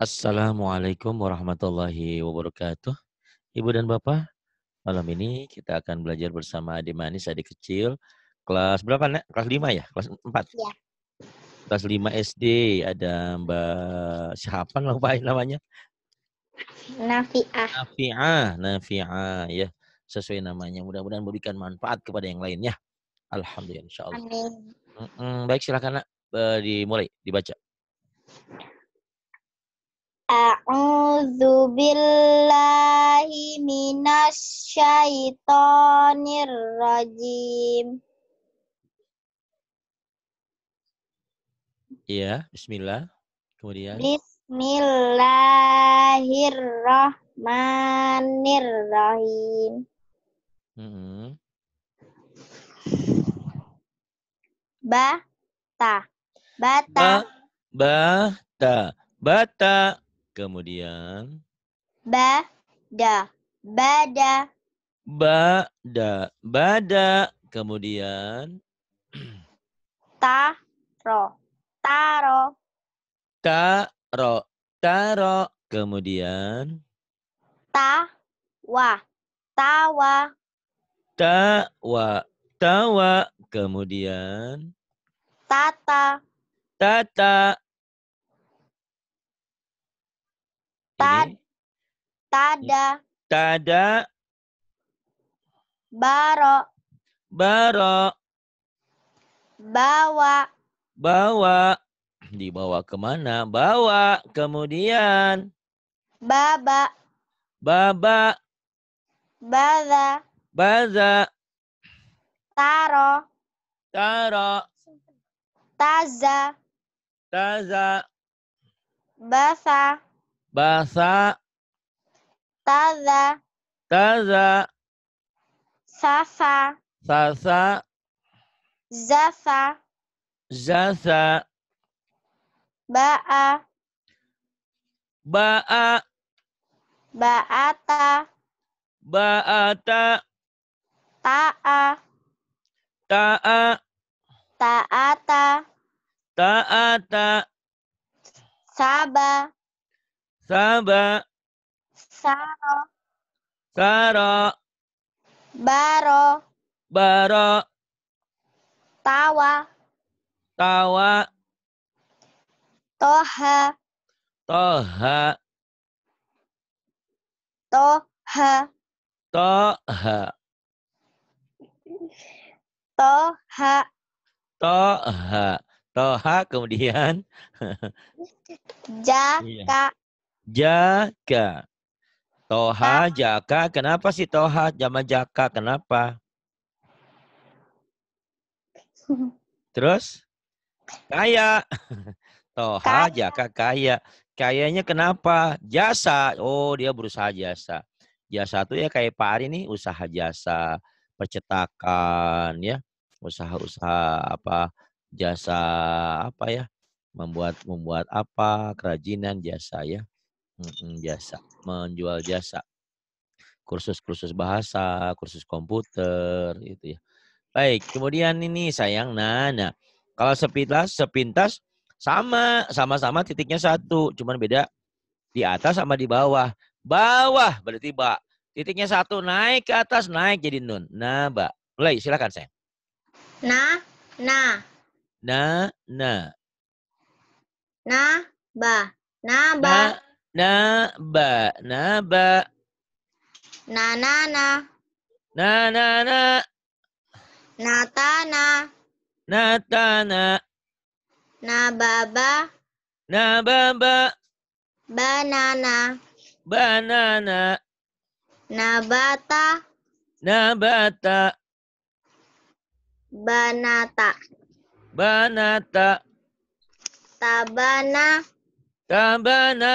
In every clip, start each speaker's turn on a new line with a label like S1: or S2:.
S1: Assalamualaikum warahmatullahi wabarakatuh. Ibu dan Bapak, malam ini kita akan belajar bersama adik manis, adik kecil. Kelas berapa, Nak? Kelas 5 ya? Kelas 4? Iya. Kelas 5 SD. Ada Mbak siapa lupa ya namanya?
S2: Nafi'ah.
S1: Nafi'ah, Nafi'ah ya. Sesuai namanya. Mudah-mudahan memberikan manfaat kepada yang lainnya. Alhamdulillah, insya Allah. Amin. Baik, silakan Nak. Eh, dimulai, dibaca.
S2: A'udzu billahi minasy syaithanir rajim.
S1: Iya, bismillah. Kemudian
S2: Bismillahirrahmanirrahim. Mm -hmm. Bata. Bata. Ba,
S1: bata. Bata. Kemudian
S2: ba da bada
S1: ba da bada kemudian
S2: ta ro taro
S1: ta ro taro kemudian
S2: ta wa tawa
S1: ta wa tawa kemudian
S2: tata tata Ta, iya. tada. Tada. Baro.
S1: Baro.
S2: Bawa.
S1: Bawa. Dibawa kemana? Bawa. Kemudian. Baba. Baba.
S2: Baza. Baza. Taro. Taro. Taza.
S1: Taza.
S2: Basa.
S1: Basa. Taza. Taza.
S2: Sasa.
S1: Sasa.
S2: Zasa.
S1: Zasa.
S2: Ba'a.
S1: Ba'a. Ba'ata. Ba'ata. Ta'a. Ta'a.
S2: Ta'ata.
S1: Ta'ata.
S2: Saba.
S1: Saba.
S2: Saro.
S1: Saro.
S2: Baro.
S1: Baro.
S2: Tawa.
S1: Tawa. Toha. Toha.
S2: Toha.
S1: Toha. Toha. Toha. Toha kemudian.
S2: Jaka. Iya
S1: jaga. Toha, ah. jaka. Kenapa sih toha jama jaka? Kenapa? Terus? Kaya. Toha, jaka, kaya. Kayanya kenapa? Jasa. Oh, dia berusaha jasa. Jasa itu ya kayak Pak Ari nih, usaha jasa. Percetakan, ya. Usaha-usaha apa jasa apa ya membuat membuat apa kerajinan jasa ya jasa, menjual jasa. Kursus-kursus bahasa, kursus komputer, gitu ya. Baik, kemudian ini sayang Nana. Kalau sepintas, sepintas sama, sama-sama titiknya satu, cuman beda di atas sama di bawah. Bawah berarti ba. Titiknya satu naik ke atas naik jadi nun. Nah, ba. Mulai silakan sayang.
S2: Nah, nah.
S1: Nah, nah.
S2: Nah, ba. Nah, ba
S1: na ba Na ba
S2: na na. Na na na. na Natana. Natana. Nababa. Nababa. Banana. Banana. Nabata.
S1: Nabata.
S2: Banata.
S1: Banata.
S2: Tabana.
S1: Tabana.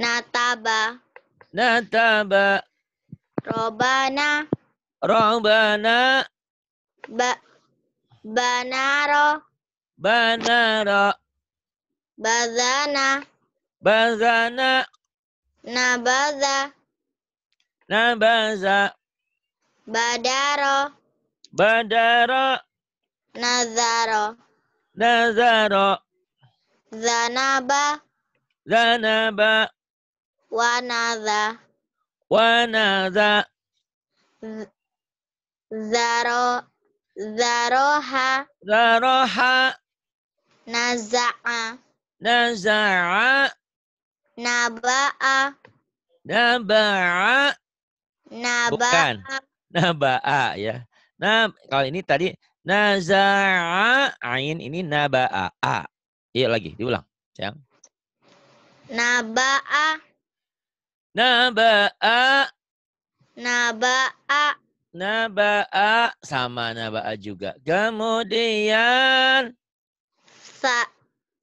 S2: Nataba.
S1: Nataba.
S2: Robana.
S1: Robana.
S2: Ba banaro. Banaro. Bazana. Bazana. Nabaza.
S1: Nabaza.
S2: Badaro.
S1: Badaro.
S2: Nazaro.
S1: Nazaro.
S2: Zanaba.
S1: Zanaba.
S2: Wanada.
S1: Wanada.
S2: Zaro. Zaroha. Zaroha. Naza'a. Naza'a. Naba'a.
S1: Naba'a.
S2: Naba'a. Bukan.
S1: Naba'a ya. Nah, kalau ini tadi naza'a ain ini naba'a. A. Iya lagi diulang, sayang.
S2: Naba'a
S1: Naba'a. Naba'a. Naba'a. Sama naba'a juga. Kemudian.
S2: Sa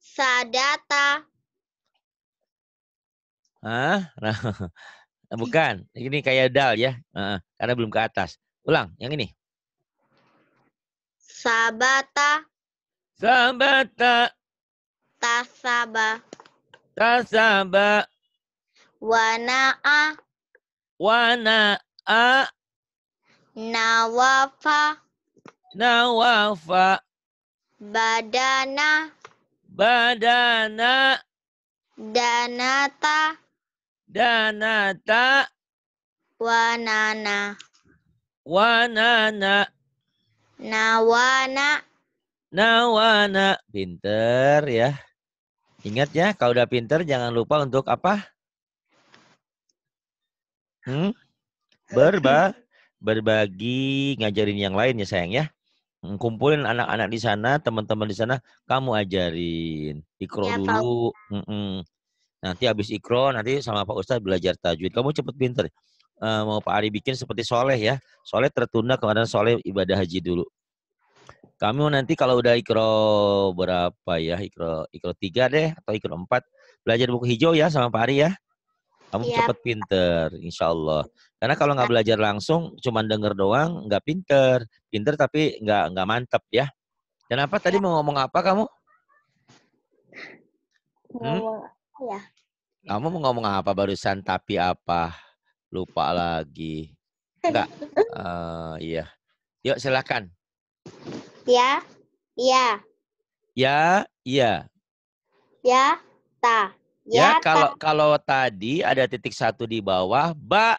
S2: sadata.
S1: Hah? Bukan. Ini kayak dal ya. Uh, karena belum ke atas. Ulang. Yang ini.
S2: Sabata. Sabata. Tasaba. Tasaba. Wana'a. Wana'a. Nawafa. Nawafa. Badana. Badana. Danata. Danata. Wanana. Wanana. Nawana.
S1: Nawana. Pinter ya. Ingat ya, kalau udah pinter jangan lupa untuk apa? Hmm? Berba berbagi ngajarin yang lain ya sayang ya. Hmm, kumpulin anak-anak di sana, teman-teman di sana, kamu ajarin. Ikro ya, dulu. Mm -mm. Nanti habis ikro, nanti sama Pak Ustadz belajar tajwid. Kamu cepet pinter. Uh, mau Pak Ari bikin seperti soleh ya. Soleh tertunda kemarin soleh ibadah haji dulu. mau nanti kalau udah ikro berapa ya? Ikro ikro tiga deh atau ikro empat. Belajar buku hijau ya sama Pak Ari ya. Kamu yep. Iya. cepat pinter, insya Allah. Karena kalau nggak belajar langsung, cuma denger doang, nggak pinter. Pinter tapi nggak nggak mantep ya. Kenapa tadi iya. mau ngomong apa kamu?
S2: Hmm? Ya.
S1: Kamu mau ngomong apa barusan? Tapi apa? Lupa lagi. Enggak. Uh, eh, iya. Yuk silakan.
S2: Ya. Ya.
S1: Ya. Ya.
S2: Ya. Ta.
S1: Ya, ya, kalau kalau tadi ada titik satu di bawah ba,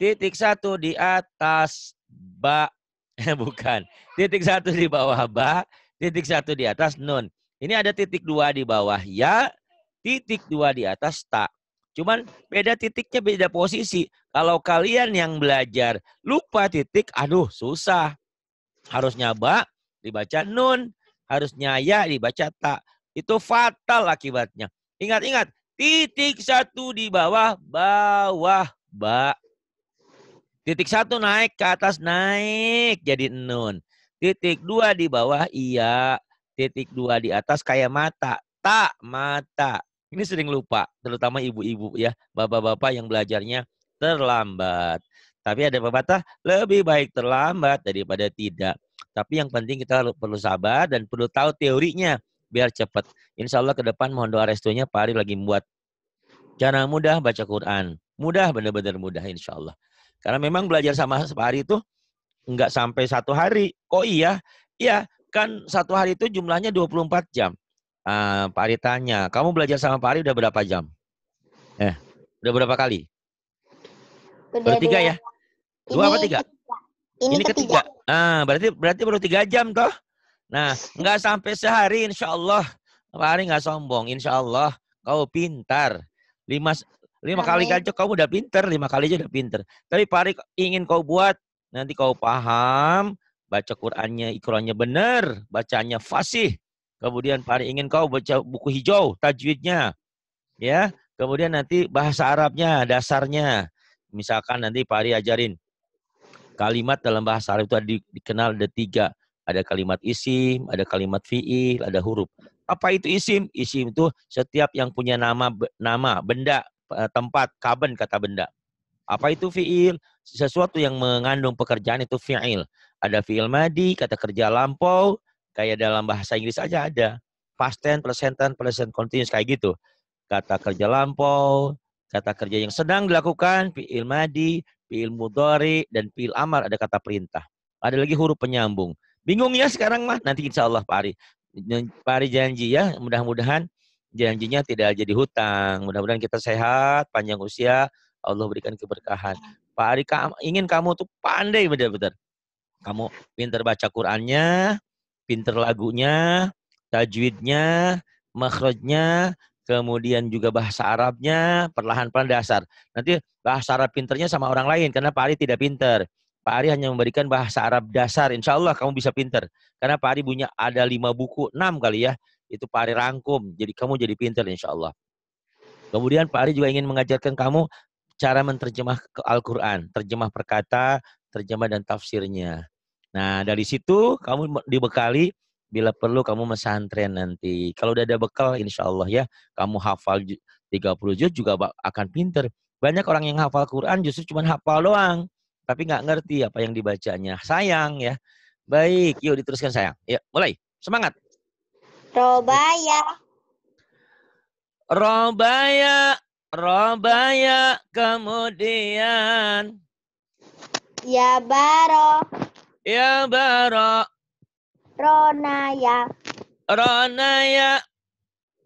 S1: titik satu di atas ba, eh, bukan. Titik satu di bawah ba, titik satu di atas nun. Ini ada titik dua di bawah ya, titik dua di atas tak. Cuman beda titiknya beda posisi. Kalau kalian yang belajar lupa titik, aduh susah. Harusnya ba dibaca nun, harusnya ya dibaca tak. Itu fatal akibatnya. Ingat-ingat, titik satu di bawah, bawah, ba. Titik satu naik ke atas, naik jadi nun. Titik dua di bawah, iya. Titik dua di atas kayak mata, tak mata. Ini sering lupa, terutama ibu-ibu ya, bapak-bapak yang belajarnya terlambat. Tapi ada pepatah, lebih baik terlambat daripada tidak. Tapi yang penting kita perlu sabar dan perlu tahu teorinya biar cepat. Insya Allah ke depan mohon doa restunya Pak Ari lagi membuat cara mudah baca Quran. Mudah, benar-benar mudah insya Allah. Karena memang belajar sama Pak Ari itu nggak sampai satu hari. Kok iya? Iya, kan satu hari itu jumlahnya 24 jam. Uh, Pak Ari tanya, kamu belajar sama Pak Ari udah berapa jam? Eh, udah berapa kali? Udah tiga dua. ya? Dua ini, apa tiga? Ini, ini ketiga. ketiga. Ah, berarti berarti baru tiga jam toh? Nah, nggak sampai sehari, insya Allah. Hari nggak sombong, insya Allah. Kau pintar. Lima, lima kali aja kamu udah pintar, lima kali aja udah pinter. Tapi Pari ingin kau buat, nanti kau paham, baca Qurannya, Qurannya benar, bacanya fasih. Kemudian Pari ingin kau baca buku hijau, tajwidnya. Ya, kemudian nanti bahasa Arabnya, dasarnya. Misalkan nanti Pari ajarin kalimat dalam bahasa Arab itu ada dikenal ada tiga ada kalimat isim, ada kalimat fi'il, ada huruf. Apa itu isim? Isim itu setiap yang punya nama nama, benda, tempat, kaben kata benda. Apa itu fi'il? Sesuatu yang mengandung pekerjaan itu fi'il. Ada fi'il madi, kata kerja lampau, kayak dalam bahasa Inggris aja ada. Past tense, present tense, present continuous kayak gitu. Kata kerja lampau, kata kerja yang sedang dilakukan, fi'il madi, fi'il mudhari dan fi'il amar ada kata perintah. Ada lagi huruf penyambung. Bingung ya sekarang mah? Nanti insya Allah Pak Ari. Pak Ari janji ya, mudah-mudahan janjinya tidak jadi hutang. Mudah-mudahan kita sehat, panjang usia, Allah berikan keberkahan. Pak Ari ingin kamu tuh pandai benar-benar. Kamu pinter baca Qurannya, pinter lagunya, tajwidnya, makhrajnya, kemudian juga bahasa Arabnya, perlahan-perlahan dasar. Nanti bahasa Arab pinternya sama orang lain, karena Pak Ari tidak pinter. Pak Ari hanya memberikan bahasa Arab dasar. Insya Allah kamu bisa pinter. Karena Pak Ari punya ada lima buku, enam kali ya. Itu Pak Ari rangkum. Jadi kamu jadi pinter insya Allah. Kemudian Pak Ari juga ingin mengajarkan kamu cara menerjemah Al-Quran. Terjemah perkata, terjemah dan tafsirnya. Nah dari situ kamu dibekali bila perlu kamu mesantren nanti. Kalau udah ada bekal insya Allah ya. Kamu hafal 30 juz juga akan pinter. Banyak orang yang hafal Quran justru cuma hafal doang tapi nggak ngerti apa yang dibacanya. Sayang ya. Baik, yuk diteruskan sayang. Ya, mulai. Semangat. Robaya. Robaya, Robaya, kemudian. Ya baro. Ya baro. Ronaya. Ronaya.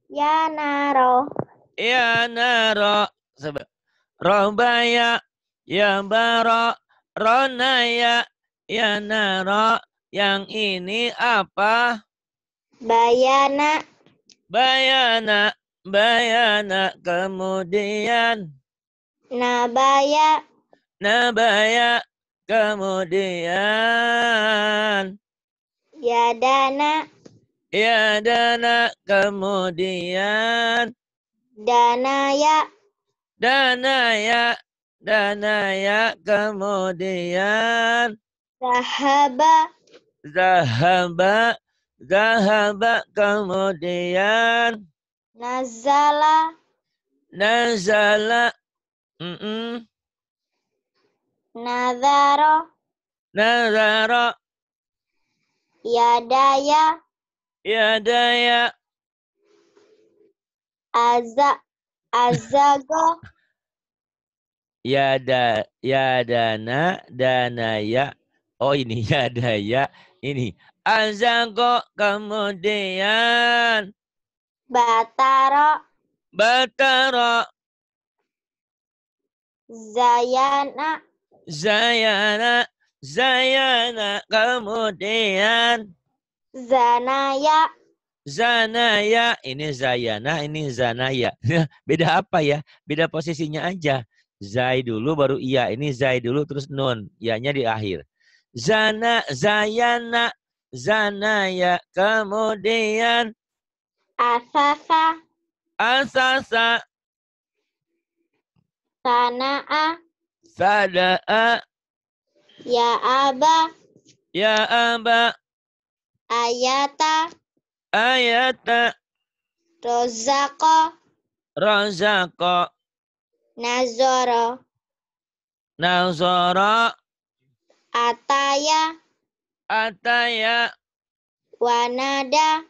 S1: Ya naro. Ya naro. Robaya. Ya baro. Rona ya ya naro yang ini apa? Bayana. Bayana, bayana kemudian. Nabaya. Nabaya kemudian. Yadana. dana, kemudian. Dana ya, Dana ya. Danaya kemudian. Zahaba. Zahaba. Zahaba kemudian. Nazala. Nazala. Mm -mm.
S2: Nazaro.
S1: Nazaro.
S2: Yadaya. Yadaya. azza Azago.
S1: ya da ya dana dana ya oh ini ya daya ini azako kemudian bataro bataro zayana zayana zayana kemudian zanaya zanaya ini zayana ini zanaya beda apa ya beda posisinya aja Zai dulu baru iya. Ini zai dulu terus nun. Ianya di akhir. Zana, zayana, zanaya. Kemudian. Asasa. Asasa. Sana'a. Sada'a.
S2: Ya aba.
S1: Ya aba.
S2: Ayata.
S1: Ayata.
S2: Rozako.
S1: Rozako.
S2: Nazara.
S1: Nazara.
S2: Ataya. Ataya. Wanada.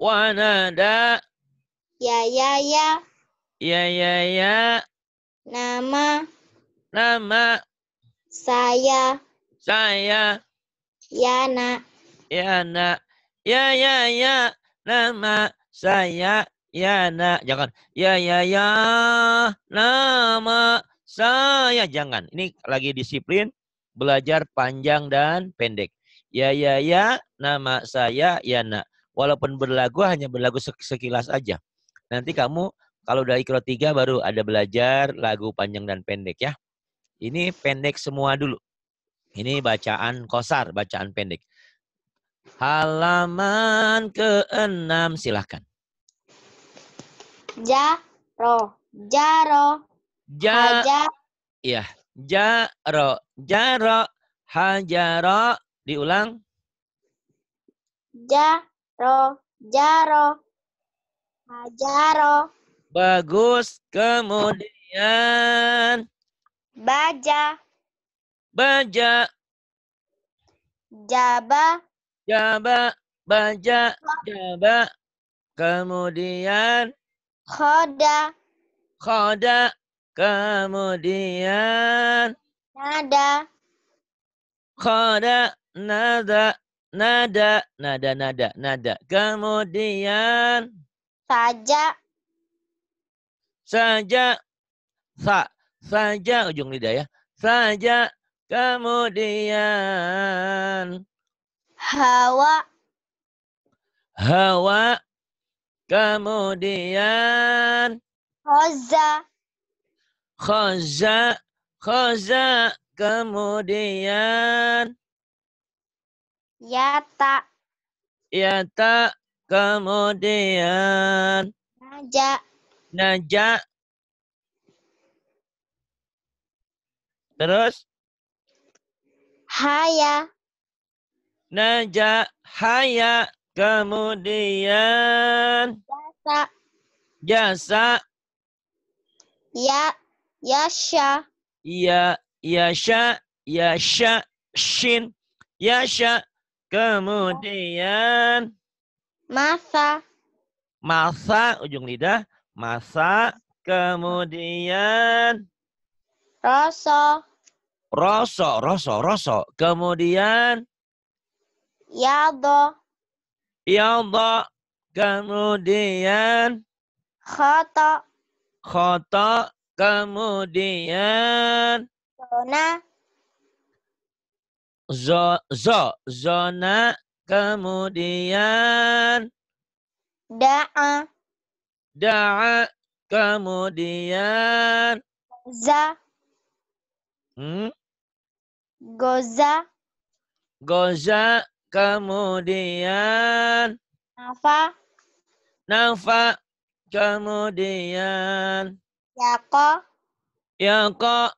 S1: Wanada.
S2: Ya ya ya.
S1: Ya ya ya.
S2: Nama.
S1: Nama.
S2: Saya. Saya. Yana.
S1: Yana. Ya ya ya. Nama saya Ya, nah, jangan. Ya, ya, ya, nama saya. Jangan. Ini lagi disiplin, belajar panjang dan pendek. Ya, ya, ya, nama saya ya na Walaupun berlagu, hanya berlagu sekilas aja. Nanti kamu kalau dari ikro tiga baru ada belajar lagu panjang dan pendek ya. Ini pendek semua dulu. Ini bacaan kosar, bacaan pendek. Halaman keenam silahkan.
S2: Jaro. Jaro.
S1: Ja. Iya. Jaro. Jaro. Hajaro. Diulang.
S2: Jaro. Jaro. Hajaro.
S1: Bagus.
S2: Kemudian. Baja.
S1: Baja. Jaba. Jaba. Baja. Jaba. Kemudian. Khoda. Khoda. Kemudian. Nada. Khoda. Nada. Nada. Nada, nada, nada. Kemudian. Saja. Saja. Sa. Saja. Ujung lidah ya. Saja. Kemudian. Hawa. Hawa. Kemudian Khoza. Khoza. Khoza. Kemudian Yata. Yata. Kemudian Naja. Naja. Terus? Haya. Naja. Haya. Kemudian jasa jasa ya yasha ya yasha yasha shin yasha kemudian masa masa ujung lidah masa kemudian rasa rasa rasa rasa kemudian yado Yadha. Kemudian. khata khata Kemudian. Zona. Zo, zo, zona. Kemudian. Da'a. Da'a. Kemudian. Za. Hmm? Goza. Goza kemudian nafa nafa kemudian yako yako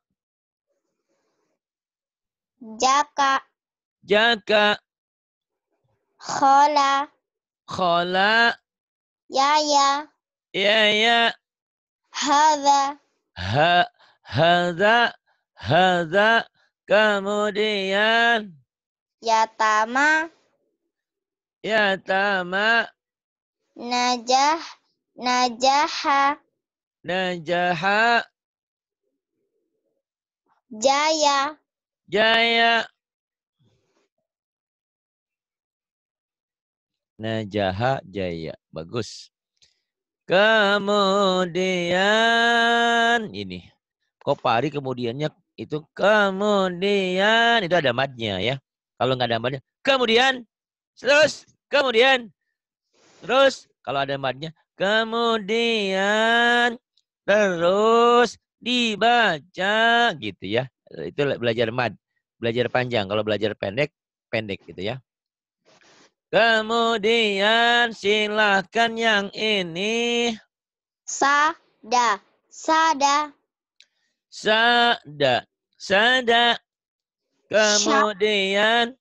S2: jaka
S1: jaka
S2: khola
S1: khola yaya yaya
S2: hada
S1: ha hada hada kemudian Ya Ya Yatama.
S2: Najah. Najaha.
S1: Najaha.
S2: Jaya.
S1: Jaya. Najaha Jaya. Bagus. Kemudian ini. Kopari kemudiannya itu kemudian itu ada madnya ya. Kalau nggak ada madnya, kemudian, terus, kemudian, terus. Kalau ada madnya, kemudian, terus dibaca gitu ya. Itu belajar mad, belajar panjang. Kalau belajar pendek, pendek gitu ya. Kemudian silahkan yang ini. Sada. Sada. Sada. Sada. Kemudian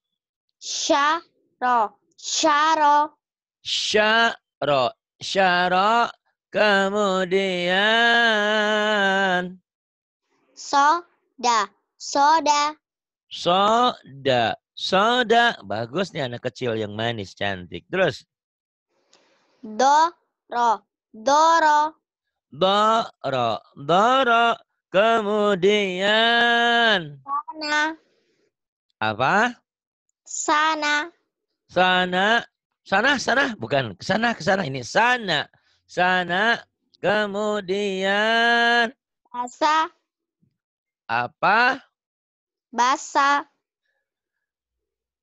S2: syaro syaro
S1: syaro syaro kemudian soda soda soda soda bagus nih anak kecil yang manis cantik terus
S2: doro, doro
S1: doro doro kemudian
S2: tanah
S1: apa? Sana. Sana. Sana, sana. Bukan. Ke sana, ke sana. Ini sana. Sana. Kemudian. Basah. Apa? Basah.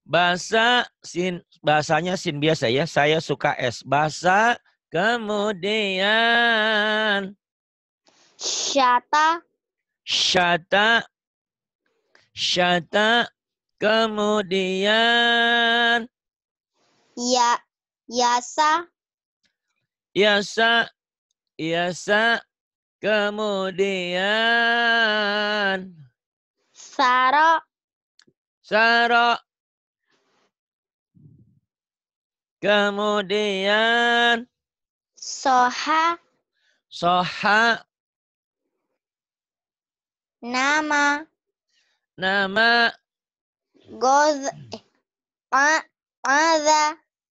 S1: Bahasa sin bahasanya sin biasa ya. Saya suka es. Bahasa kemudian syata syata syata Kemudian ya yasa yasa yasa kemudian saro saro kemudian soha soha nama
S2: nama Goz a aza.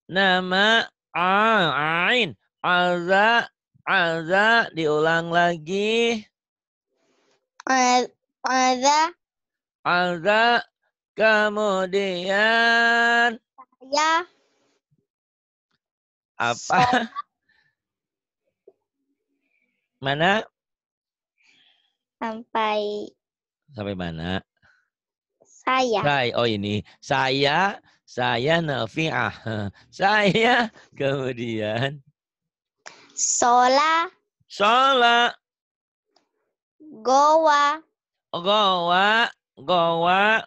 S1: Nama a ain aza aza diulang lagi. Aza. Aza kemudian ya apa mana
S2: sampai
S1: sampai mana saya. Saya. Oh ini. Saya, saya nafi'ah. Saya kemudian. Sola. Sola.
S2: Goa.
S1: Goa. Goa.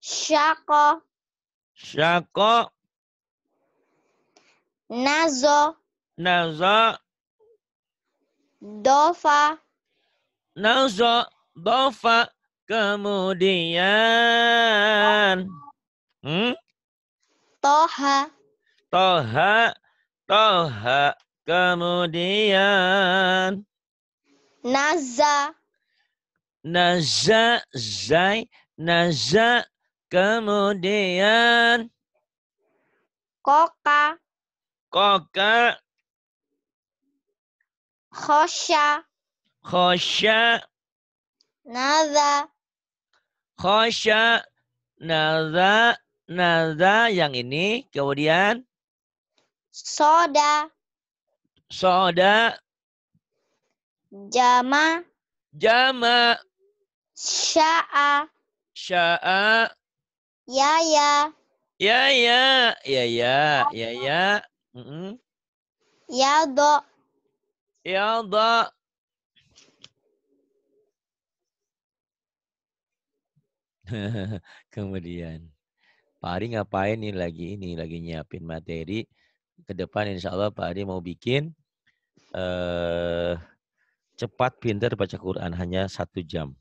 S2: Syako.
S1: Syako.
S2: Nazo.
S1: Nazo. Dofa. Nazo. Dofa. Kemudian hmm? Toha. Toha. Toha. Kemudian Naza. Naza zai naza kemudian koka koka
S2: khosya
S1: khosya
S2: nada
S1: Khosya naza naza yang ini kemudian soda soda
S2: jama jama sya'a
S1: sya'a ya ya ya ya ya ya ya ya ya
S2: ya do
S1: ya do Kemudian Pak Ari ngapain nih lagi ini lagi nyiapin materi ke depan insya Allah Pak Ari mau bikin eh cepat pinter baca Quran hanya satu jam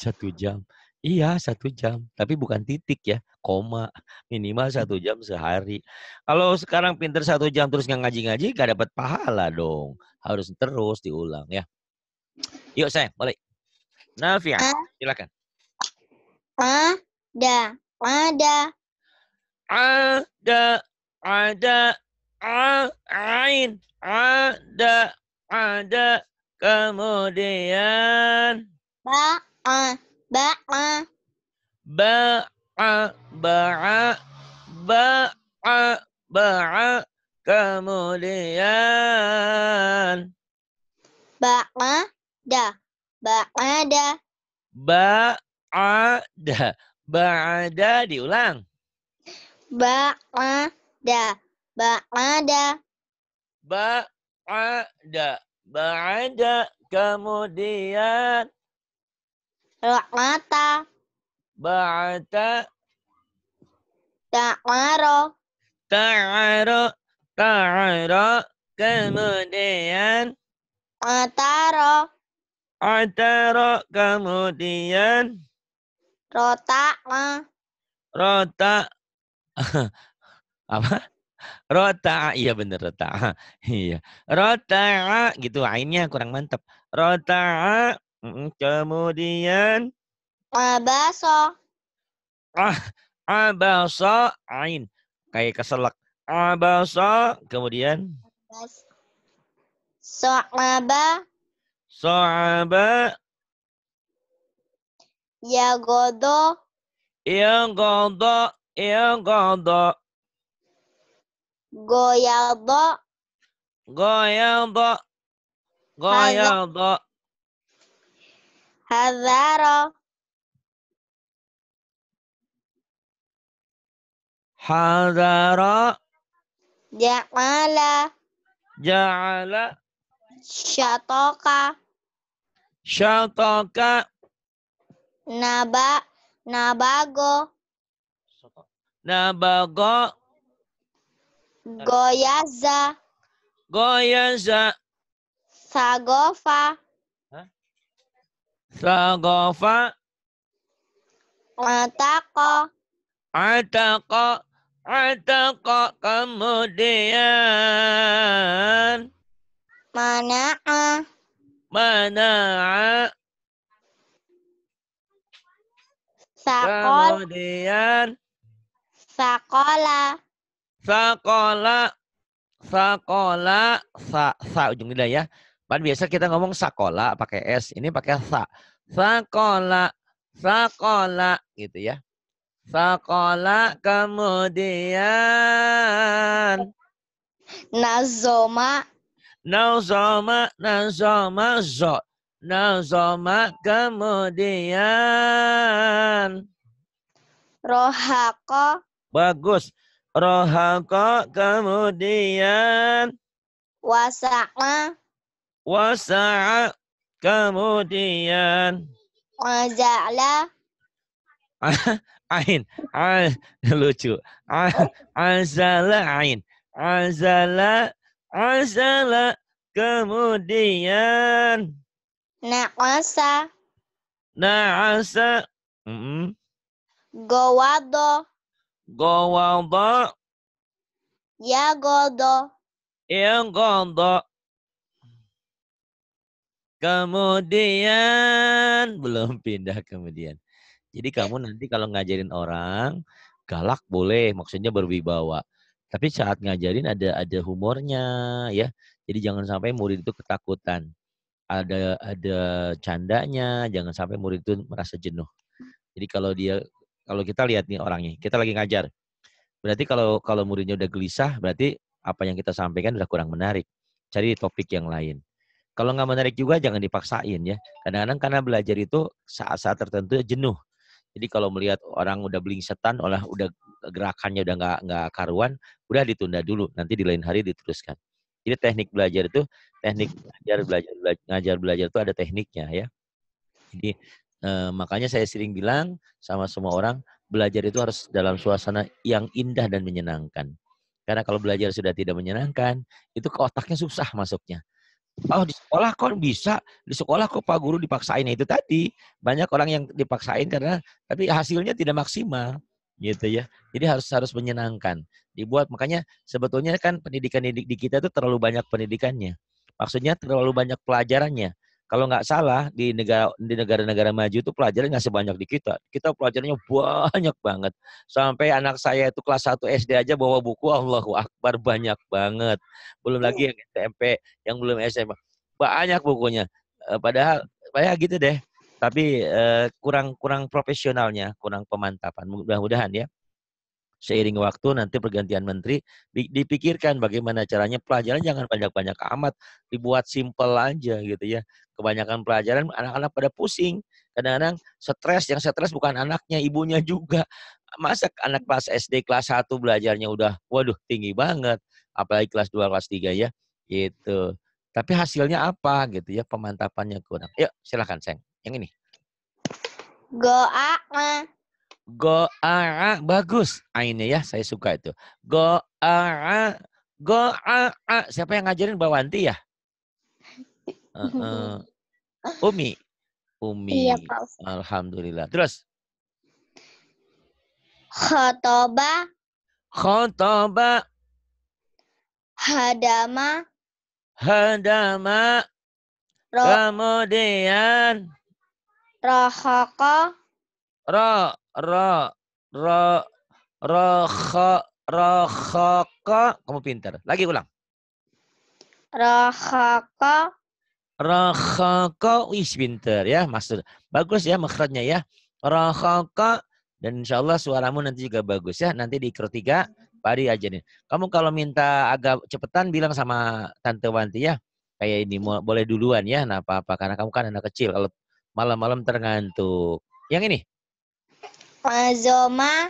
S1: satu jam Iya, satu jam. Tapi bukan titik ya, koma. Minimal satu jam sehari. Kalau sekarang pinter satu jam terus nggak ngaji-ngaji, gak dapat pahala dong. Harus terus diulang ya. Yuk, saya boleh. Nafia eh, silakan ada ada ada ada ain ada ada kemudian ba a ba a ba a ba a ba a ba a kemudian ba ada ba ada ba Ba'ada. Ba'ada diulang.
S2: Ba'ada. Ba'ada.
S1: Ba'ada. Ba'ada kemudian. Ra'ata. Ba'ata. Ta'aro. Ta'aro. Ta'aro. Kemudian. Ataro. Ataro. Kemudian. Rota. Rota. Apa? Rota. Iya bener rota. Iya. Rota. Gitu ainnya kurang mantap. Rota. Kemudian.
S2: Abaso.
S1: Ah. Abaso. Ah, ah, ain. Kayak keselak. Abaso. Ah, kemudian.
S2: Abas. So'aba.
S1: So'aba.
S2: يغضى
S1: يغضى يغضى
S2: غيض
S1: غيض غيض
S2: حذر
S1: حذر
S2: جعل
S1: جعل
S2: شطق
S1: شطق
S2: Naba Nabago.
S1: Nabago.
S2: Goyaza.
S1: Goyaza.
S2: Sagofa.
S1: Sagofa. Atako. Atako. Atako kemudian. Mana'a. Mana'a. Sakol. Kemudian. Sakola. Sakola. Sakola. Sa, sa ujung lidah ya. Pan biasa kita ngomong sakola pakai S. Ini pakai sa. Sakola. Sakola. Gitu ya. Sakola kemudian. Nazoma. Nazoma. Nazoma. Zot. Nazoma kemudian.
S2: Rohako.
S1: Bagus. Rohako kemudian.
S2: Wasa'a.
S1: Wasa'a kemudian. Waja'la. Ain. Ain lucu. Ain, azala ain. Azala. Azala kemudian. Na'asa. Na'asa. Mm -hmm.
S2: Gowado.
S1: Gowado.
S2: Yagodo.
S1: Yagodo. Kemudian belum pindah kemudian. Jadi kamu nanti kalau ngajarin orang galak boleh, maksudnya berwibawa. Tapi saat ngajarin ada ada humornya ya. Jadi jangan sampai murid itu ketakutan ada ada candanya, jangan sampai murid itu merasa jenuh. Jadi kalau dia kalau kita lihat nih orangnya, kita lagi ngajar. Berarti kalau kalau muridnya udah gelisah, berarti apa yang kita sampaikan udah kurang menarik. Cari topik yang lain. Kalau nggak menarik juga jangan dipaksain ya. Kadang-kadang karena belajar itu saat-saat tertentu jenuh. Jadi kalau melihat orang udah setan, olah udah gerakannya udah nggak nggak karuan, udah ditunda dulu. Nanti di lain hari diteruskan. Jadi teknik belajar itu teknik belajar belajar, belajar ngajar belajar itu ada tekniknya ya. Jadi eh, makanya saya sering bilang sama semua orang belajar itu harus dalam suasana yang indah dan menyenangkan. Karena kalau belajar sudah tidak menyenangkan, itu ke otaknya susah masuknya. Oh di sekolah kok bisa, di sekolah kok pak guru dipaksain nah, itu tadi. Banyak orang yang dipaksain karena tapi hasilnya tidak maksimal gitu ya. Jadi harus harus menyenangkan. Dibuat makanya sebetulnya kan pendidikan di, di kita itu terlalu banyak pendidikannya. Maksudnya terlalu banyak pelajarannya. Kalau nggak salah di negara di negara-negara maju itu pelajaran nggak sebanyak di kita. Kita pelajarannya banyak banget. Sampai anak saya itu kelas 1 SD aja bawa buku Allahu Akbar banyak banget. Belum lagi iya. yang SMP, yang belum SMA. Banyak bukunya. Eh, padahal kayak gitu deh tapi eh, kurang kurang profesionalnya, kurang pemantapan. Mudah-mudahan ya seiring waktu nanti pergantian menteri dipikirkan bagaimana caranya pelajaran jangan banyak-banyak amat dibuat simple aja gitu ya kebanyakan pelajaran anak-anak pada pusing kadang-kadang stres yang stres bukan anaknya ibunya juga masa anak kelas SD kelas 1 belajarnya udah waduh tinggi banget apalagi kelas 2 kelas 3 ya gitu tapi hasilnya apa gitu ya pemantapannya kurang yuk silahkan Seng yang ini. Goa. Goa bagus. Ainnya ya, saya suka itu. Goa. Goa. Siapa yang ngajarin Mbak Wanti ya? Uh, uh. Umi. Umi. Iya, Alhamdulillah. Terus.
S2: Khotoba.
S1: Khotoba.
S2: Hadama.
S1: Hadama. Kemudian. Rahaka. Ra ra ra raha rahaka. Kamu pintar. Lagi ulang.
S2: Rahaka.
S1: Rahaka. Wih, pintar ya. Maksud. Bagus ya makhrajnya ya. Rahaka. Dan insya Allah suaramu nanti juga bagus ya. Nanti di kru tiga, aja nih. Kamu kalau minta agak cepetan bilang sama Tante Wanti ya. Kayak ini boleh duluan ya. Nah apa-apa. Karena kamu kan anak kecil. Kalau Malam-malam tergantuk. Yang ini? Azoma.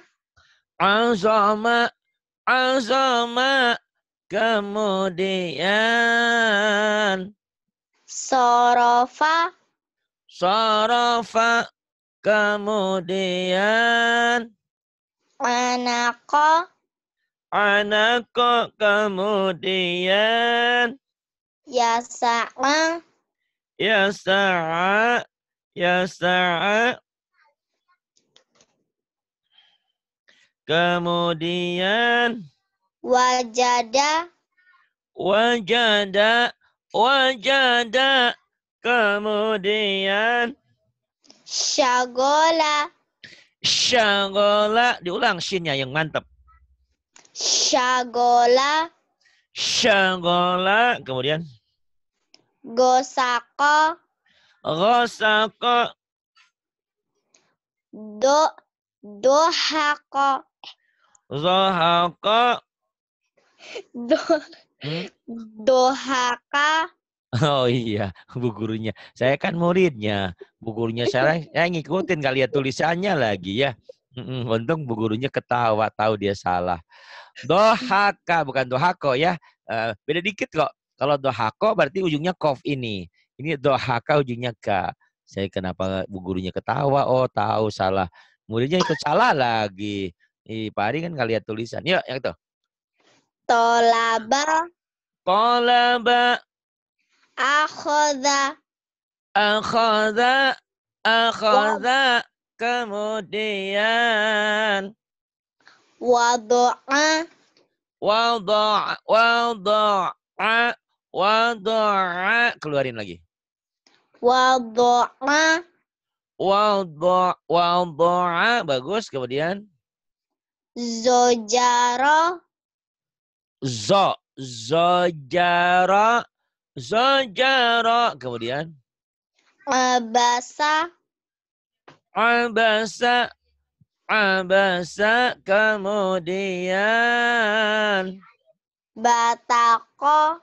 S1: Azoma. Azoma. Kemudian. Sorofa. Sorofa. Kemudian.
S2: Anako.
S1: Anako. Kemudian. Yasa'a. Yasa'a. Ya saat Kemudian wajada wajada wajada kemudian syagola syagola diulang sinnya yang mantap syagola syagola kemudian
S2: gosako
S1: Ghasaka.
S2: Do dohaka.
S1: Zahaka. Do hmm?
S2: dohaka.
S1: Oh iya, bu gurunya. Saya kan muridnya. Bu gurunya saya, saya ngikutin kali ya tulisannya lagi ya. Untung bu gurunya ketawa, tahu dia salah. Dohaka, bukan dohako ya. Eh, beda dikit kok. Kalau dohako berarti ujungnya kof ini. Ini dohaka ujungnya kak. Saya kenapa bu gurunya ketawa? Oh tahu salah. Muridnya ikut salah lagi. Ih, Pak Ari kan kalian tulisan. Yuk, yang itu.
S2: Tolaba. Tolaba. Akhoda.
S1: Akhoda. Akhoda. Kemudian. Wadu'a. Wadu'a. Wadu'a. Wadoa. Keluarin lagi. Wadoa. Wadoa. Wadoa. Bagus. Kemudian.
S2: Zojaro.
S1: Zo. Zojaro. Zojaro. Kemudian.
S2: Abasa.
S1: Abasa. Abasa. Kemudian. Batako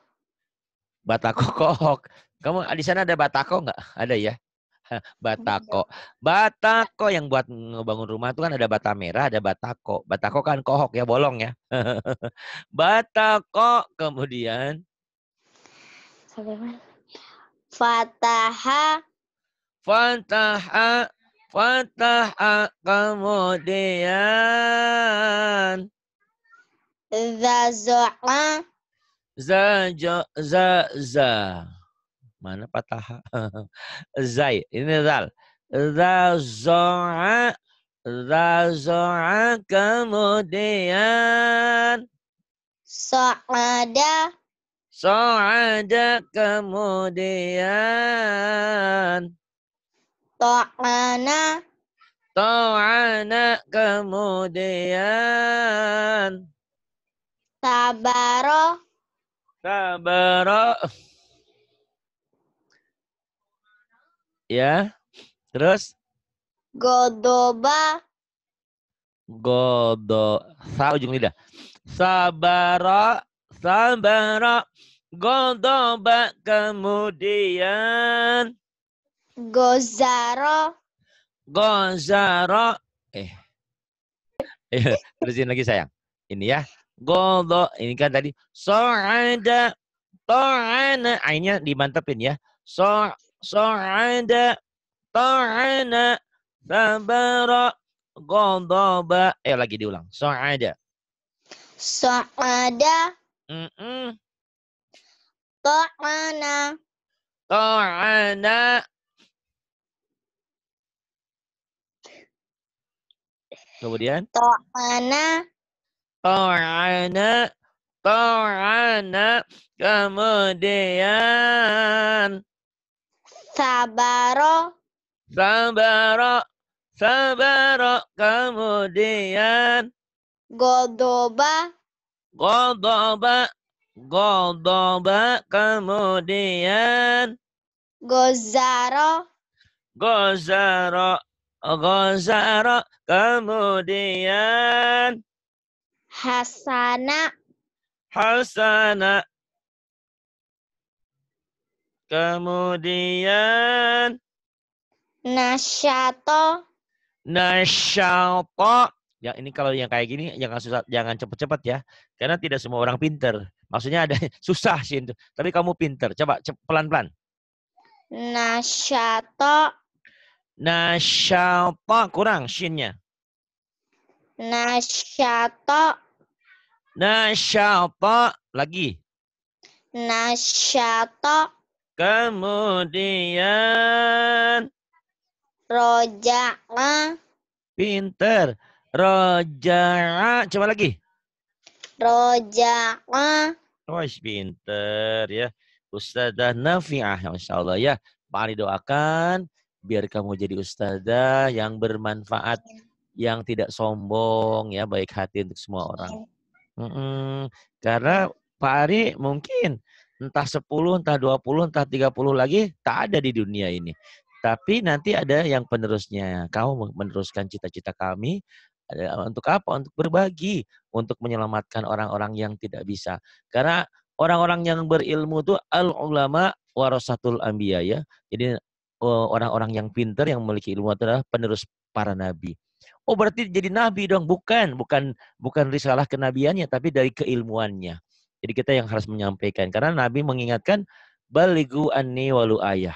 S1: kok. Kamu di sana ada batako nggak? Ada ya. Batako. Batako yang buat ngebangun rumah itu kan ada bata merah, ada batako. Batako kan kohok ya, bolong ya. batako kemudian. Fataha. Fataha. Fataha kemudian. Zazu'ah. Za, ja, za, za. Mana patah? Zai. Ini zal. Za, za Za, za Kemudian. So'ada. So'ada. Kemudian. To'ana. To'ana kemudian. Sabaro. Kabara. Ya. Terus?
S2: Godoba.
S1: Godo. Sa ujung lidah. Sabara. Sabara. Godoba kemudian. Gozaro. Gozaro. Eh. eh. Terusin lagi sayang. Ini ya. Godo. Ini kan tadi. So'ada. To'ana. ainya ah, dimantepin ya. So, so'ada. Ta'ana. Sabara. ba. Eh lagi diulang. So'ada. So'ada. Mm -mm. To'ana. To'ana. Kemudian? To'ana. Torana, Torana, kemudian. Sabaro. Sabaro, sabaro, kemudian. Godoba. Godoba, godoba, kemudian. Gozaro. Gozaro, gozaro, kemudian. Hasana. Hasana. Kemudian. Nasyato. Nasyato. Ya, ini kalau yang kayak gini jangan susah, jangan cepat-cepat ya. Karena tidak semua orang pinter. Maksudnya ada susah sih itu. Tapi kamu pinter. Coba pelan-pelan. Nasyato. Nasyato kurang shinnya.
S2: Nasyato.
S1: Nasyata lagi.
S2: Nasyata. Kemudian. Roja'a.
S1: Pinter. Roja'a. Coba lagi.
S2: Roja'a.
S1: Wah, pinter ya. Ustazah Nafi'ah, ya, Masya Allah ya. Pak Ali doakan biar kamu jadi ustazah yang bermanfaat, yang tidak sombong ya, baik hati untuk semua orang. Mm-mm. Karena Pak Ari mungkin entah 10, entah 20, entah 30 lagi tak ada di dunia ini. Tapi nanti ada yang penerusnya. Kamu meneruskan cita-cita kami untuk apa? Untuk berbagi, untuk menyelamatkan orang-orang yang tidak bisa. Karena orang-orang yang berilmu itu al ulama warasatul anbiya ya. Jadi e, orang-orang yang pintar yang memiliki ilmu adalah penerus para nabi. Oh berarti jadi nabi dong. Bukan, bukan bukan risalah kenabiannya tapi dari keilmuannya. Jadi kita yang harus menyampaikan karena nabi mengingatkan baligu nih walu ayah.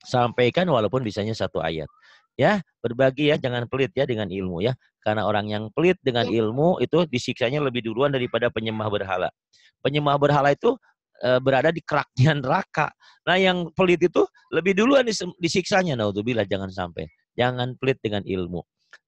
S1: Sampaikan walaupun bisanya satu ayat. Ya, berbagi ya, jangan pelit ya dengan ilmu ya. Karena orang yang pelit dengan ya. ilmu itu disiksanya lebih duluan daripada penyembah berhala. Penyembah berhala itu e, berada di keraknya neraka. Nah, yang pelit itu lebih duluan disiksanya. Nah bila jangan sampai. Jangan pelit dengan ilmu.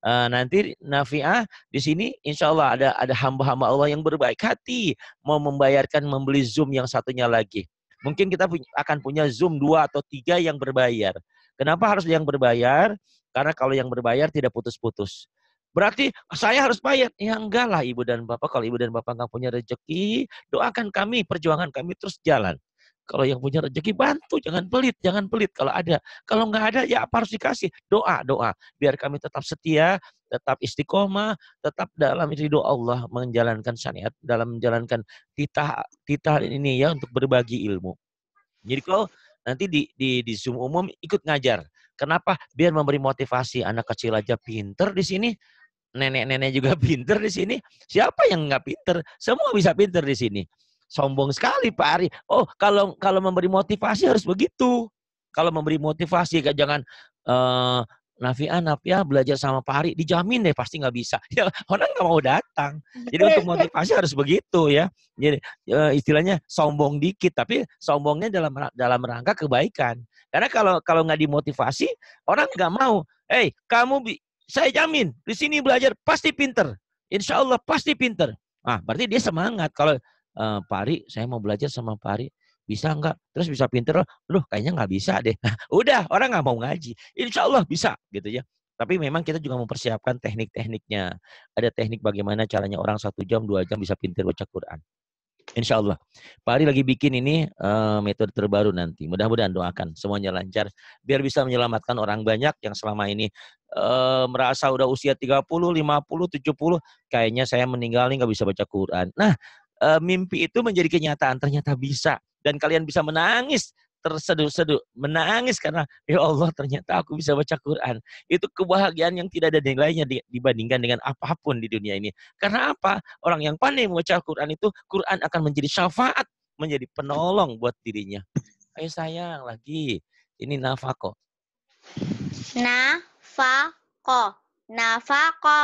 S1: Eh, nanti nafiah di sini insya Allah ada ada hamba-hamba Allah yang berbaik hati mau membayarkan membeli Zoom yang satunya lagi. Mungkin kita akan punya Zoom dua atau tiga yang berbayar. Kenapa harus yang berbayar? Karena kalau yang berbayar tidak putus-putus. Berarti saya harus bayar. Ya enggak lah ibu dan bapak. Kalau ibu dan bapak nggak punya rezeki, doakan kami, perjuangan kami terus jalan. Kalau yang punya rezeki bantu, jangan pelit, jangan pelit kalau ada. Kalau nggak ada ya apa harus dikasih? Doa, doa. Biar kami tetap setia, tetap istiqomah, tetap dalam ridho Allah menjalankan syariat, dalam menjalankan titah titah ini ya untuk berbagi ilmu. Jadi kalau nanti di, di di Zoom umum ikut ngajar. Kenapa? Biar memberi motivasi anak kecil aja pinter di sini, nenek-nenek juga pinter di sini. Siapa yang nggak pinter? Semua bisa pinter di sini sombong sekali Pak Ari. Oh, kalau kalau memberi motivasi harus begitu. Kalau memberi motivasi jangan uh, eh, Nafia Nafian belajar sama Pak Ari, dijamin deh pasti nggak bisa. Ya, orang nggak mau datang. Jadi untuk motivasi harus begitu ya. Jadi uh, istilahnya sombong dikit, tapi sombongnya dalam dalam rangka kebaikan. Karena kalau kalau nggak dimotivasi, orang nggak mau. Eh, hey, kamu saya jamin di sini belajar pasti pinter. Insya Allah pasti pinter. Ah, berarti dia semangat. Kalau uh, Pak saya mau belajar sama Pari, Bisa nggak? Terus bisa pinter, loh kayaknya nggak bisa deh. Udah, orang nggak mau ngaji. Insya Allah bisa gitu ya. Tapi memang kita juga mempersiapkan teknik-tekniknya. Ada teknik bagaimana caranya orang satu jam, dua jam bisa pinter baca Quran. Insya Allah. Pari lagi bikin ini uh, metode terbaru nanti. Mudah-mudahan doakan semuanya lancar. Biar bisa menyelamatkan orang banyak yang selama ini uh, merasa udah usia 30, 50, 70. Kayaknya saya meninggal nih nggak bisa baca Quran. Nah uh, mimpi itu menjadi kenyataan. Ternyata bisa. Dan kalian bisa menangis terseduh-seduh, menangis karena ya Allah ternyata aku bisa baca Quran. Itu kebahagiaan yang tidak ada nilainya dibandingkan dengan apapun di dunia ini. Karena apa? Orang yang pandai membaca Quran itu Quran akan menjadi syafaat, menjadi penolong buat dirinya. Ayo sayang lagi. Ini nafako.
S2: Nafako. Nafako.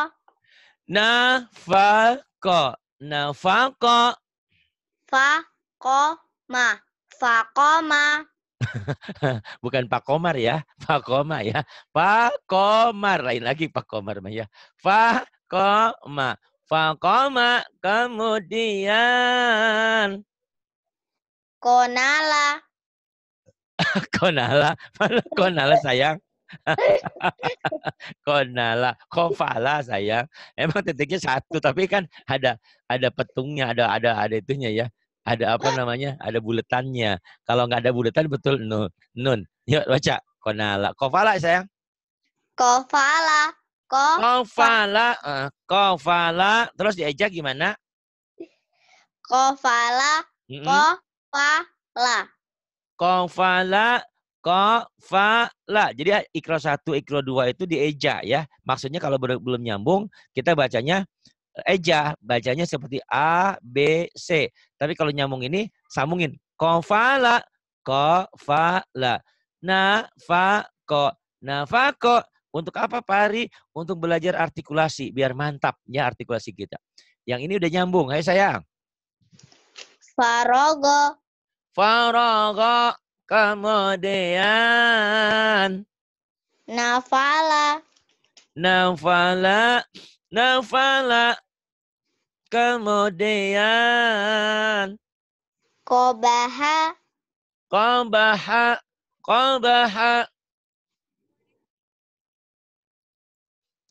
S1: Nafako. Nafaka.
S2: Fakoma. Fakoma.
S1: Bukan Pak Komar ya, Pak Koma ya. Pak Komar, lain lagi Pak Komar ya. fakoma Fakoma kemudian. Konala. konala, mana konala sayang? Konala, kofala sayang. Emang titiknya satu, tapi kan ada ada petungnya, ada ada ada itunya ya. Ada apa namanya? Ada buletannya. Kalau nggak ada buletan betul nun. Nun. Yuk baca. Konala, kofala sayang.
S2: Kofala. Ko
S1: kofala. Eh, kofala. Terus diajak gimana?
S2: Kofala. Kofala.
S1: Kofala ko fa la. Jadi ikro satu, ikro dua itu dieja ya. Maksudnya kalau belum nyambung kita bacanya e, eja, bacanya seperti a b c. Tapi kalau nyambung ini sambungin ko fa la, ko fa la. Na fa ko, na fa ko. Untuk apa pari? Untuk belajar artikulasi biar mantap ya artikulasi kita. Yang ini udah nyambung. Hai sayang.
S2: Farogo. Farogo.
S1: Kemudian. Nafala. Nafala. Nafala. Kemudian. Kobaha. Kobaha.
S2: Kobaha.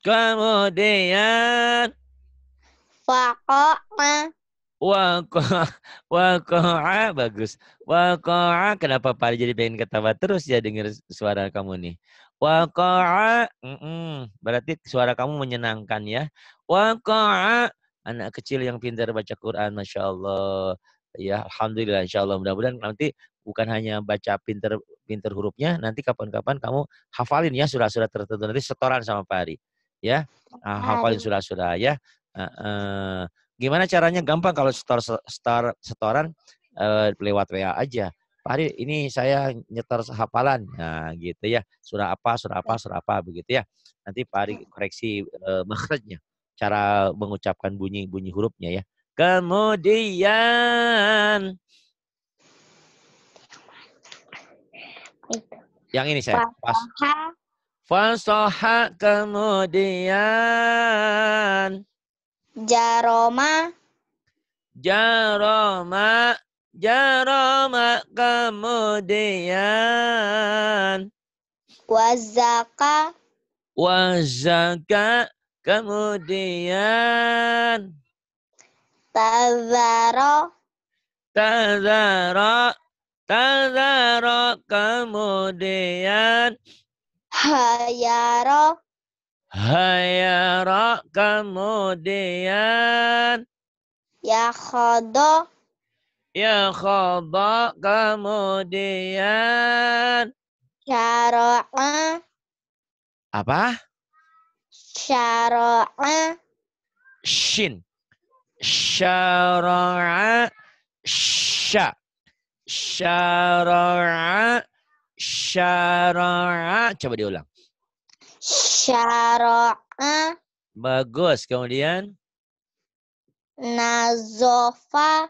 S1: Kemudian.
S2: Fakokna.
S1: Wakoa bagus. Wakoa kenapa Pak jadi pengen ketawa terus ya dengar suara kamu nih. Wakoa mm -mm, berarti suara kamu menyenangkan ya. Wakoa anak kecil yang pintar baca Quran, masya Allah. Ya, alhamdulillah, insya Allah mudah-mudahan nanti bukan hanya baca pinter pinter hurufnya, nanti kapan-kapan kamu hafalin ya surah-surah tertentu nanti setoran sama Pak Ari, ya, ah, hafalin surah-surah ya. Uh, uh, Gimana caranya? Gampang kalau setor setor setoran uh, lewat WA aja. Pak Hari, ini saya nyetor hafalan. Nah, gitu ya. Surah apa, surah apa, surah apa, begitu ya. Nanti Pak Hari koreksi uh, Cara mengucapkan bunyi-bunyi hurufnya ya. Kemudian yang ini saya pas. Fasoha kemudian Jaroma. Jaroma. Jaroma kemudian. Wazaka. Wazaka kemudian. Tazaro. Tazaro. Tazaro kemudian. Hayaro. Hayara kemudian. Ya khada. Ya khada kemudian. Syara'a. Apa? Syara'a. Shin. Syara'a. Sya. Syara'a. Syara'a. Coba diulang syara'a. Bagus. Kemudian?
S2: Nazofa.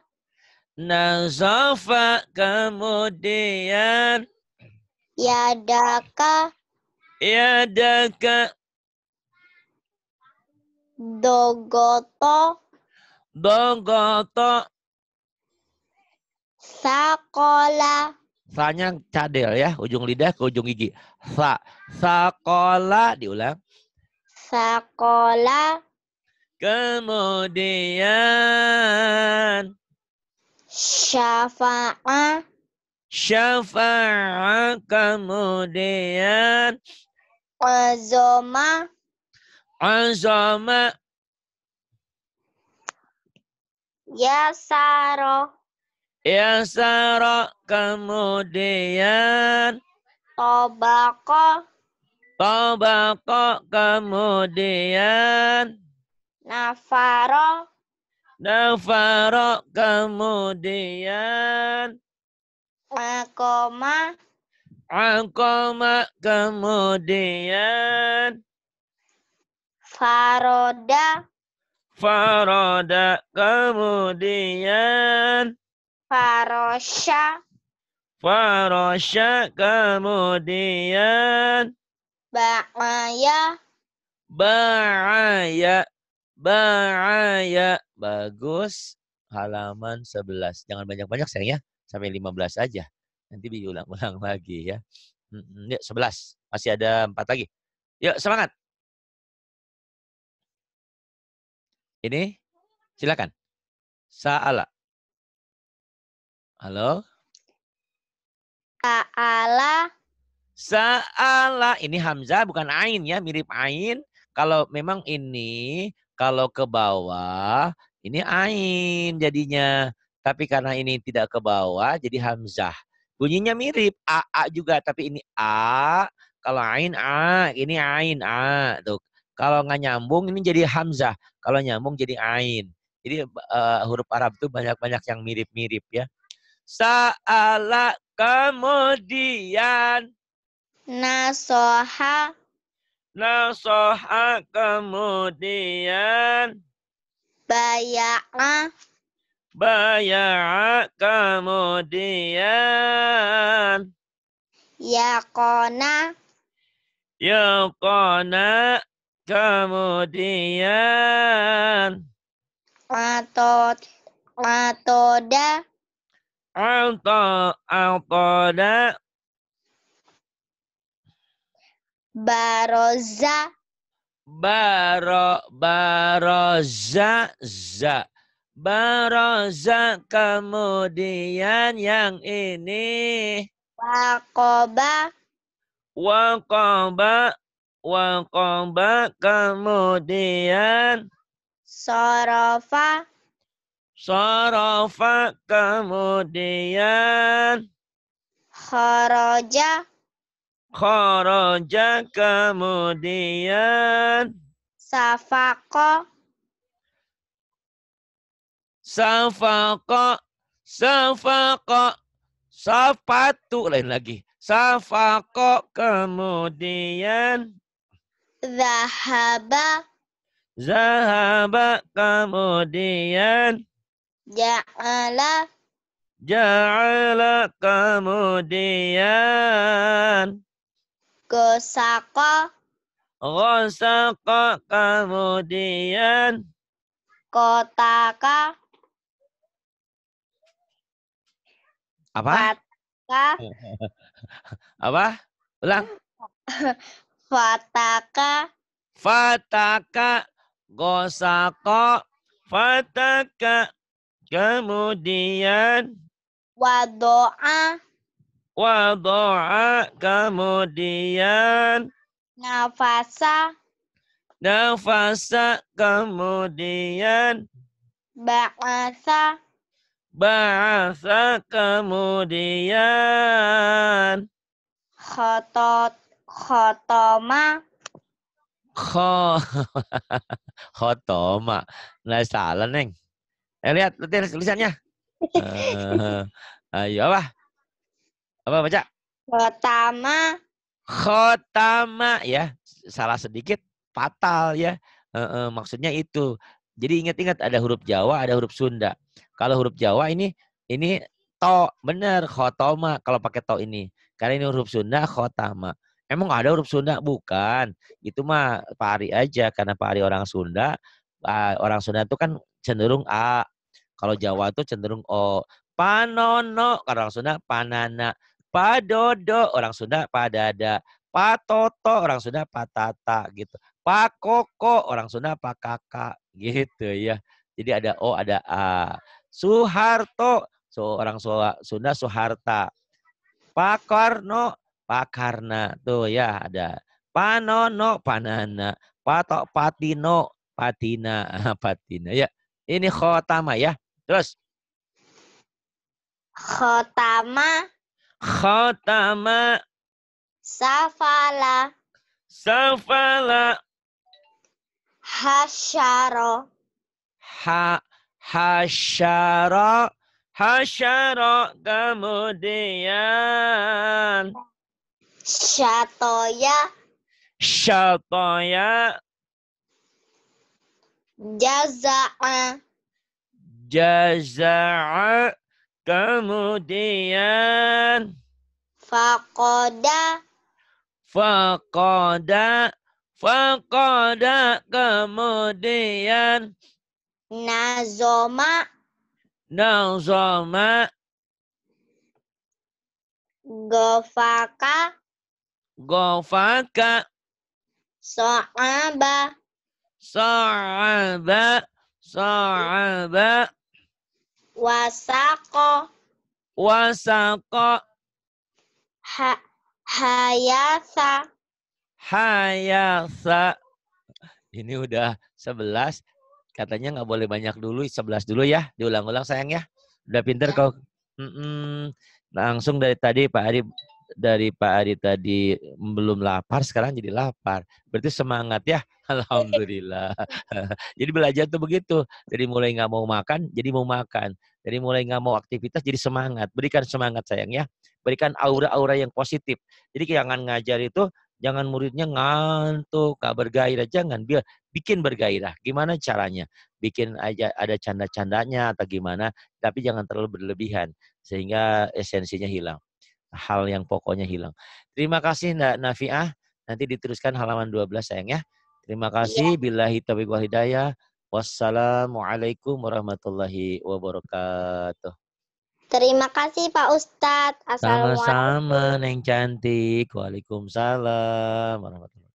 S1: Nazofa. Kemudian? Yadaka. Yadaka.
S2: Dogoto. Dogoto. Sakola.
S1: Sanya cadel ya, ujung lidah ke ujung gigi. Sa. Sakola diulang. Sakola. Kemudian. Syafa'a. Syafa'a. kemudian.
S2: Azoma.
S1: Azoma.
S2: Yasaro.
S1: Yasaro kemudian. Tobako. Tobako kemudian. Nafaro. Nafaro kemudian. Akoma. Akoma kemudian.
S2: Faroda.
S1: Faroda kemudian.
S2: Farosha.
S1: Farasya kemudian.
S2: Ba'aya.
S1: Ba'aya. Ba'aya. Bagus. Halaman 11. Jangan banyak-banyak sayang ya. Sampai 15 aja. Nanti diulang-ulang lagi ya. Yuk, 11. Masih ada 4 lagi. Yuk, semangat. Ini, silakan. Sa'ala. Halo? Sa'ala. Sa'ala. Ini Hamzah bukan Ain ya, mirip Ain. Kalau memang ini, kalau ke bawah, ini Ain jadinya. Tapi karena ini tidak ke bawah, jadi Hamzah. Bunyinya mirip, A, A juga. Tapi ini A, kalau Ain A, ini Ain A. Tuh. Kalau nggak nyambung, ini jadi Hamzah. Kalau nyambung jadi Ain. Jadi uh, huruf Arab itu banyak-banyak yang mirip-mirip ya. Sa'ala Kemudian nasoha nasoha kemudian baya'a baya'a kemudian
S2: yakona
S1: yakona kemudian
S2: atau Matoda. Ata da
S1: Baroza Baro Baroza Za Baroza kemudian yang ini Wakoba Wakoba Wakoba kemudian Sorofa Sorofa kemudian. Khoroja. Khoroja kemudian. Safako. Safako. Safako. Safatu. Lain lagi. Safako kemudian. Zahaba. Zahaba kemudian.
S2: Ja'ala.
S1: Ja'ala kemudian.
S2: Gosaka.
S1: Gosaka kemudian.
S2: Kotaka.
S1: Apa? Fataka. Apa? Ulang. Fataka. Fataka. Gosaka. Fataka. Kemudian wadoa wadoa kemudian
S2: nafasa
S1: nafasa kemudian ba'asa ba'asa kemudian
S2: khotot khotoma
S1: kho khotoma nah salah neng Eh, lihat, lihat tulisannya. Uh, ayo apa? Apa baca? Khotama. Khotama ya. Salah sedikit fatal ya. Uh, uh, maksudnya itu. Jadi ingat-ingat ada huruf Jawa, ada huruf Sunda. Kalau huruf Jawa ini ini to bener khotoma kalau pakai to ini. Karena ini huruf Sunda khotama. Emang ada huruf Sunda? Bukan. Itu mah Pak Ari aja karena Pak Ari orang Sunda. Uh, orang Sunda itu kan cenderung a kalau Jawa itu cenderung o. Oh, panono, orang Sunda panana. Padodo, orang Sunda padada. Patoto, orang Sunda patata gitu. Pakoko, orang Sunda pakaka gitu ya. Jadi ada O, ada A. Suharto, so orang Sunda Suharta. Pakarno, Pakarna. Tuh ya ada. Panono, Panana. Patok Patino, Patina, Patina. Ya, ini khotama ya. Terus. Khotama. Khotama.
S2: Safala.
S1: Safala. Hasyara. Ha hasyara. Hasyara kemudian. Syatoya. Syatoya.
S2: Jaza'a.
S1: jaza'a kemudian
S2: faqada
S1: faqada faqada kemudian nazoma nazoma
S2: gofaka
S1: gofaka sa'aba sa'aba sa'aba wasako wasako ha
S2: hayasa
S1: hayasa ini udah sebelas katanya nggak boleh banyak dulu sebelas dulu ya diulang-ulang sayang ya udah pinter ya. kau mm -mm. langsung dari tadi Pak Ari dari Pak Ari tadi belum lapar, sekarang jadi lapar. Berarti semangat ya, Alhamdulillah. jadi belajar tuh begitu. Jadi mulai nggak mau makan, jadi mau makan. Jadi mulai nggak mau aktivitas, jadi semangat. Berikan semangat sayang ya. Berikan aura-aura yang positif. Jadi jangan ngajar itu, jangan muridnya ngantuk, nggak bergairah. Jangan, biar bikin bergairah. Gimana caranya? Bikin aja ada canda-candanya atau gimana, tapi jangan terlalu berlebihan. Sehingga esensinya hilang hal yang pokoknya hilang. Terima kasih Mbak Nafiah. Nanti diteruskan halaman 12 sayang ya. Terima kasih. Ya. Billahi taufiq wal hidayah. Wassalamualaikum warahmatullahi wabarakatuh.
S2: Terima kasih Pak Ustadz. Sama-sama
S1: Neng Cantik. Waalaikumsalam warahmatullahi